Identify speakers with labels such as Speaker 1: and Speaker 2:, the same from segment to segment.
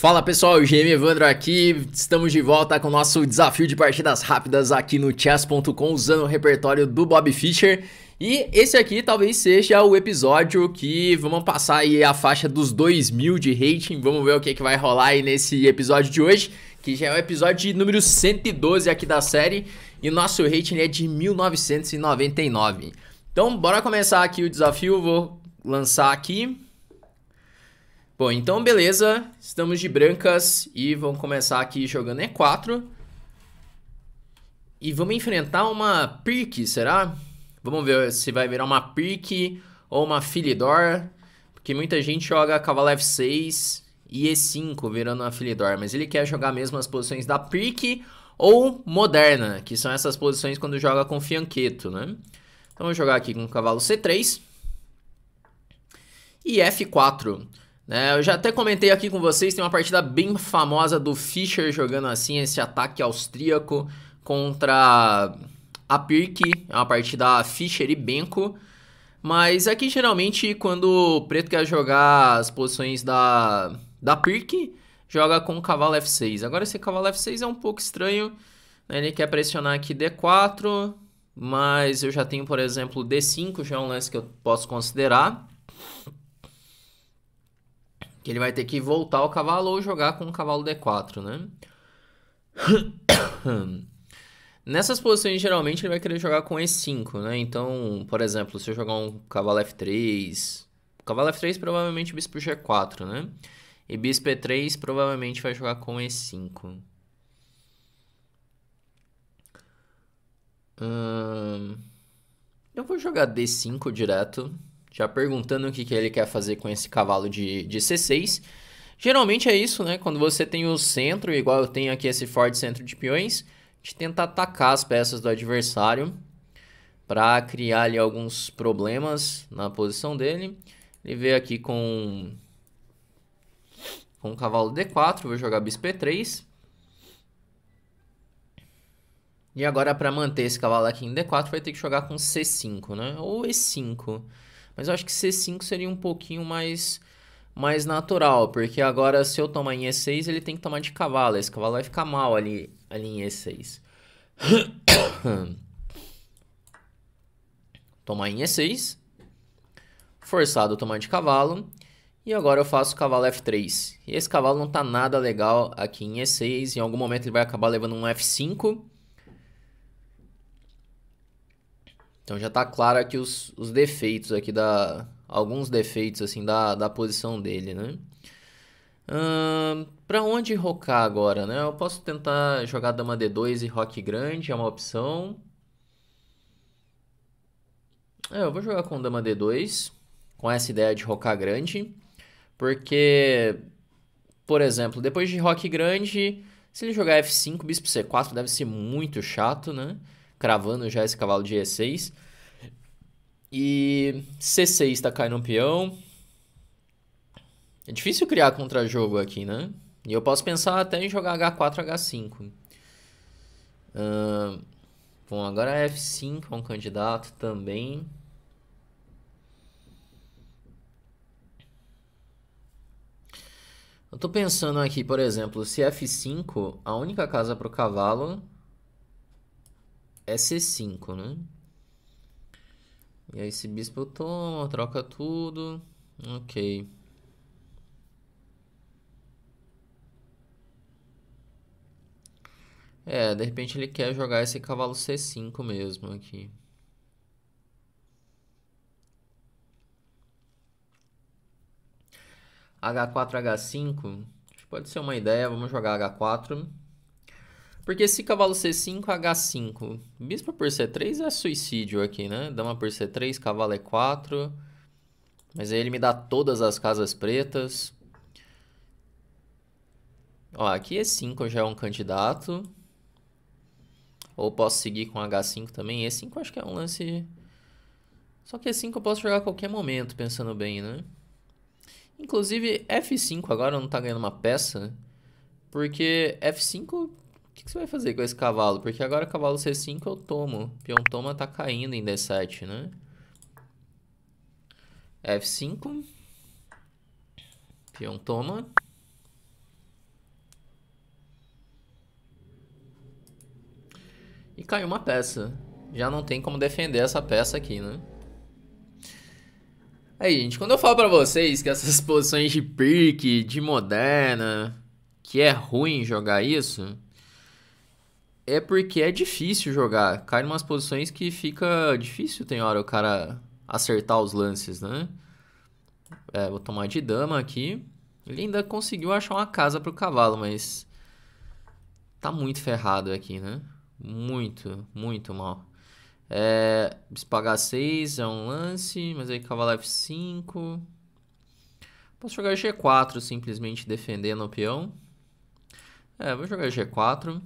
Speaker 1: Fala pessoal, o GM Evandro aqui. Estamos de volta com o nosso desafio de partidas rápidas aqui no chess.com usando o repertório do Bob Fischer. E esse aqui talvez seja o episódio que vamos passar aí a faixa dos 2 mil de rating. Vamos ver o que, é que vai rolar aí nesse episódio de hoje, que já é o episódio número 112 aqui da série. E nosso rating é de 1999. Então, bora começar aqui o desafio. Vou lançar aqui. Bom, então beleza, estamos de brancas e vamos começar aqui jogando E4. E vamos enfrentar uma Pirk, será? Vamos ver se vai virar uma Pirk ou uma Philidor, porque muita gente joga cavalo F6 e E5 virando uma Philidor, mas ele quer jogar mesmo as posições da Pirk ou Moderna, que são essas posições quando joga com Fianchetto, né? Então vamos jogar aqui com o cavalo C3 e F4. É, eu já até comentei aqui com vocês, tem uma partida bem famosa do Fischer jogando assim, esse ataque austríaco contra a Pirk, é uma partida Fischer e Benko. Mas aqui é geralmente quando o preto quer jogar as posições da, da Pirk, joga com o cavalo F6. Agora esse cavalo F6 é um pouco estranho, né? ele quer pressionar aqui D4, mas eu já tenho, por exemplo, D5, já é um lance que eu posso considerar. Que ele vai ter que voltar o cavalo ou jogar com o cavalo D4, né? Nessas posições, geralmente, ele vai querer jogar com E5, né? Então, por exemplo, se eu jogar um cavalo F3... Cavalo F3, provavelmente, bispo G4, né? E bispo E3, provavelmente, vai jogar com E5. Hum... Eu vou jogar D5 direto já perguntando o que, que ele quer fazer com esse cavalo de, de C6. Geralmente é isso, né? Quando você tem o centro, igual eu tenho aqui esse forte centro de peões, de tentar atacar as peças do adversário para criar ali alguns problemas na posição dele. Ele veio aqui com com o cavalo D4, vou jogar bispo E3. E agora para manter esse cavalo aqui em D4 vai ter que jogar com C5, né? Ou E5. Mas eu acho que C5 seria um pouquinho mais mais natural, porque agora se eu tomar em E6, ele tem que tomar de cavalo. Esse cavalo vai ficar mal ali, ali em E6. tomar em E6. Forçado a tomar de cavalo. E agora eu faço cavalo F3. E esse cavalo não tá nada legal aqui em E6. Em algum momento ele vai acabar levando um F5. Então já está claro aqui os, os defeitos aqui da... Alguns defeitos, assim, da, da posição dele, né? para onde rocar agora, né? Eu posso tentar jogar dama D2 e rock grande, é uma opção. É, eu vou jogar com dama D2, com essa ideia de rocar grande, porque, por exemplo, depois de rock grande, se ele jogar F5, bispo C4 deve ser muito chato, né? cravando já esse cavalo de E6. E C6 tá caindo um peão. É difícil criar contra-jogo aqui, né? E eu posso pensar até em jogar H4, H5. Uh, bom, agora é F5 é um candidato também. Eu tô pensando aqui, por exemplo, se F5, a única casa para o cavalo é C5, né? E aí esse bispo toma, troca tudo. Ok. É, de repente ele quer jogar esse cavalo C5 mesmo aqui. H4, H5. Pode ser uma ideia, vamos jogar H4. Porque se cavalo C5, H5. Bispo por C3 é suicídio aqui, né? Dama por C3, cavalo E4. É Mas aí ele me dá todas as casas pretas. Ó, aqui E5 é já é um candidato. Ou posso seguir com H5 também. E5 acho que é um lance... Só que E5 eu posso jogar a qualquer momento, pensando bem, né? Inclusive, F5 agora não tá ganhando uma peça. Porque F5 que, que você vai fazer com esse cavalo? Porque agora cavalo C5 eu tomo. Peão toma tá caindo em D7, né? F5. Peão toma. E caiu uma peça. Já não tem como defender essa peça aqui, né? Aí, gente, quando eu falo pra vocês que essas posições de perk, de moderna, que é ruim jogar isso, é porque é difícil jogar. Cai em umas posições que fica difícil, tem hora, o cara acertar os lances, né? É, vou tomar de dama aqui. Ele ainda conseguiu achar uma casa pro cavalo, mas... Tá muito ferrado aqui, né? Muito, muito mal. É, pagar 6 é um lance, mas aí cavalo F5... Posso jogar G4, simplesmente defendendo o peão. É, vou jogar G4.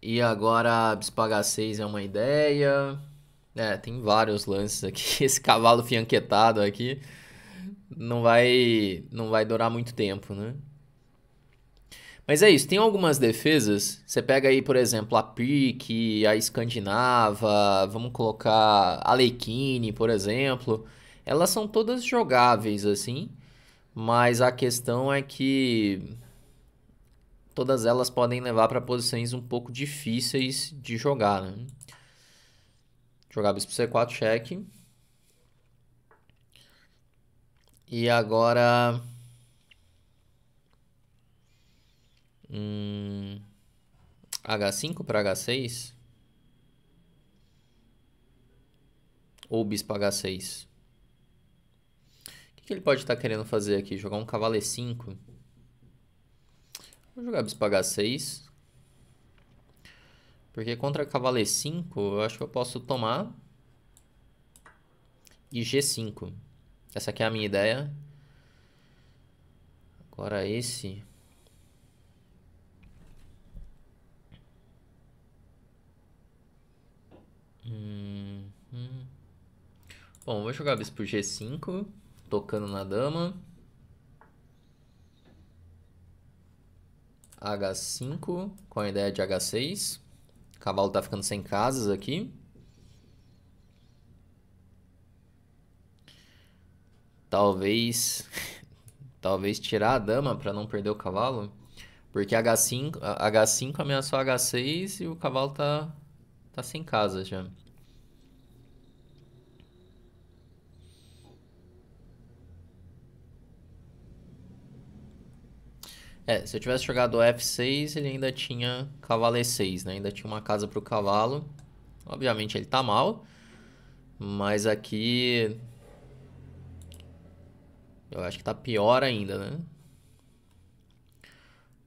Speaker 1: E agora bispo H6 é uma ideia. É, tem vários lances aqui. Esse cavalo fianquetado aqui não vai não vai durar muito tempo, né? Mas é isso, tem algumas defesas. Você pega aí, por exemplo, a pique, a escandinava, vamos colocar a Lequine, por exemplo. Elas são todas jogáveis assim, mas a questão é que todas elas podem levar para posições um pouco difíceis de jogar. Né? Jogar bispo c4 cheque. E agora... Hum... H5 para H6? Ou bispo H6? O que, que ele pode estar tá querendo fazer aqui? Jogar um cavalo E5? Vou jogar bis h 6. Porque contra cavalo E5, eu acho que eu posso tomar. E G5. Essa aqui é a minha ideia. Agora esse... Hum, hum. Bom, vou jogar bispo G5, tocando na dama. H5 com a ideia de H6. O cavalo está ficando sem casas aqui. Talvez talvez tirar a dama para não perder o cavalo, porque H5, H5 ameaçou H6 e o cavalo tá tá sem casa já. É, se eu tivesse jogado F6, ele ainda tinha cavalo E6, né? Ainda tinha uma casa para o cavalo. Obviamente ele tá mal, mas aqui eu acho que tá pior ainda, né?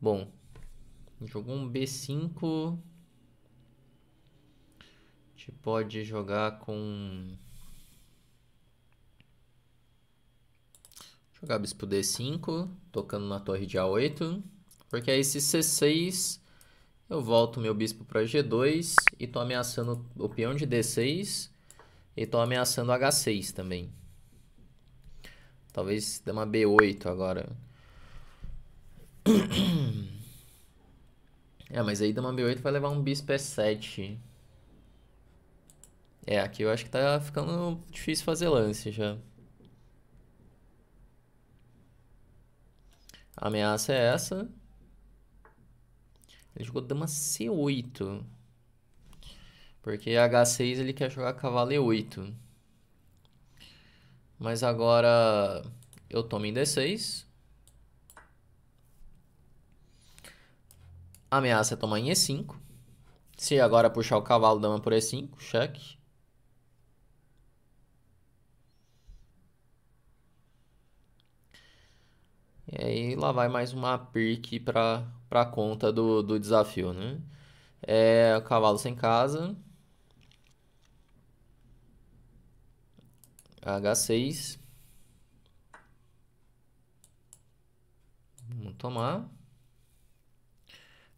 Speaker 1: Bom, jogou um B5. A gente pode jogar com jogar bispo D5 tocando na torre de A8, porque aí se C6 eu volto meu bispo para G2 e estou ameaçando o peão de D6 e estou ameaçando H6 também. Talvez dê uma B8 agora. É, mas aí dama B8 vai levar um bispo E7. É, aqui eu acho que tá ficando difícil fazer lance já. A ameaça é essa. Ele jogou dama C8. Porque H6 ele quer jogar cavalo E8. Mas agora eu tomo em D6. A ameaça é tomar em E5. Se agora puxar o cavalo, dama por E5, cheque. E aí lá vai mais uma perk para a conta do, do desafio, né? É, cavalo sem casa. H6. Vamos tomar.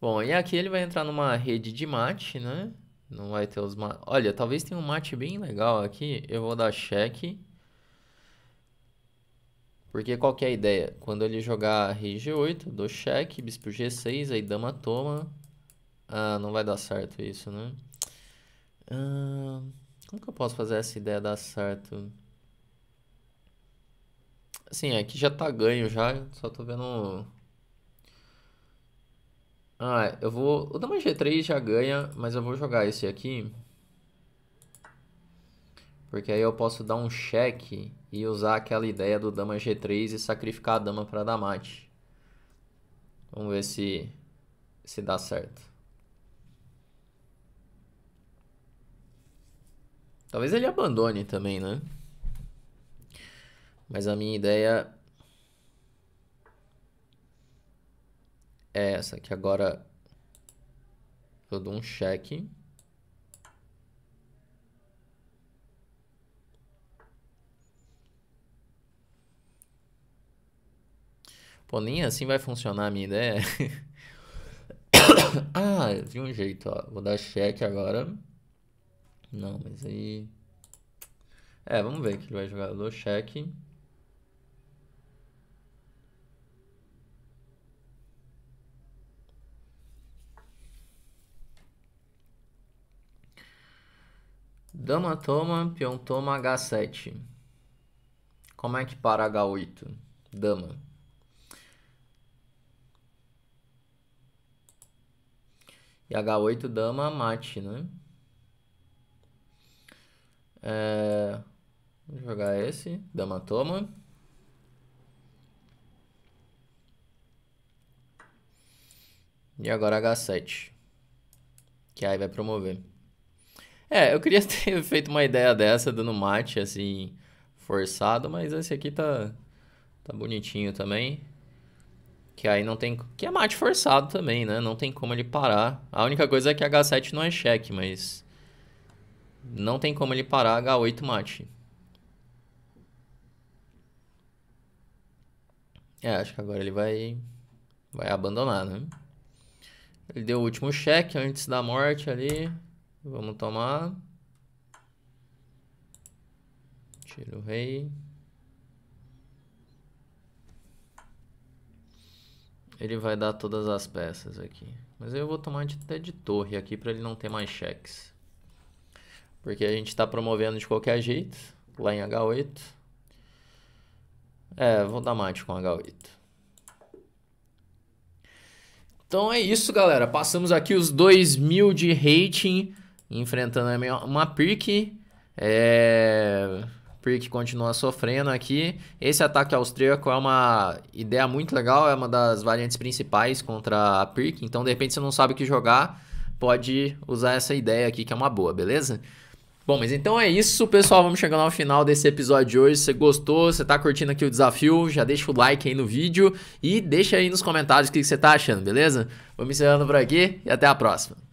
Speaker 1: Bom, e aqui ele vai entrar numa rede de mate, né? Não vai ter os mate. Olha, talvez tenha um mate bem legal aqui. Eu vou dar check. Porque qual que é a ideia? Quando ele jogar rei g8, dou cheque, bispo g6, aí dama toma. Ah, não vai dar certo isso, né? Ah, como que eu posso fazer essa ideia dar certo? Assim, aqui é já tá ganho já, só tô vendo... Ah, eu vou... O dama g3 já ganha, mas eu vou jogar esse aqui... Porque aí eu posso dar um cheque e usar aquela ideia do dama g3 e sacrificar a dama para damate. Vamos ver se, se dá certo. Talvez ele abandone também, né? Mas a minha ideia é essa, que agora eu dou um cheque. Pô, nem assim vai funcionar a minha ideia. ah, de vi um jeito, ó. Vou dar check agora. Não, mas aí... É, vamos ver o que ele vai jogar. Eu dou check. Dama toma, peão toma H7. Como é que para H8? Dama. E H8 dama mate, né? É... Vou jogar esse. Dama toma. E agora H7. Que aí vai promover. É, eu queria ter feito uma ideia dessa, dando mate, assim, forçado, mas esse aqui tá, tá bonitinho também. Que aí não tem. Que é mate forçado também, né? Não tem como ele parar. A única coisa é que H7 não é cheque, mas. Não tem como ele parar H8 mate. É, acho que agora ele vai. Vai abandonar, né? Ele deu o último cheque antes da morte ali. Vamos tomar. Tira o rei. Ele vai dar todas as peças aqui. Mas eu vou tomar até de torre aqui para ele não ter mais cheques. Porque a gente está promovendo de qualquer jeito. Lá em H8. É, vou dar mate com H8. Então é isso, galera. Passamos aqui os 2 mil de rating. Enfrentando uma perk. É... Perk continua sofrendo aqui. Esse ataque austríaco é uma ideia muito legal, é uma das variantes principais contra a Perk. Então, de repente, você não sabe o que jogar, pode usar essa ideia aqui, que é uma boa, beleza? Bom, mas então é isso, pessoal. Vamos chegando ao final desse episódio de hoje. Se você gostou, você tá curtindo aqui o desafio, já deixa o like aí no vídeo e deixa aí nos comentários o que você tá achando, beleza? Vamos encerrando por aqui e até a próxima.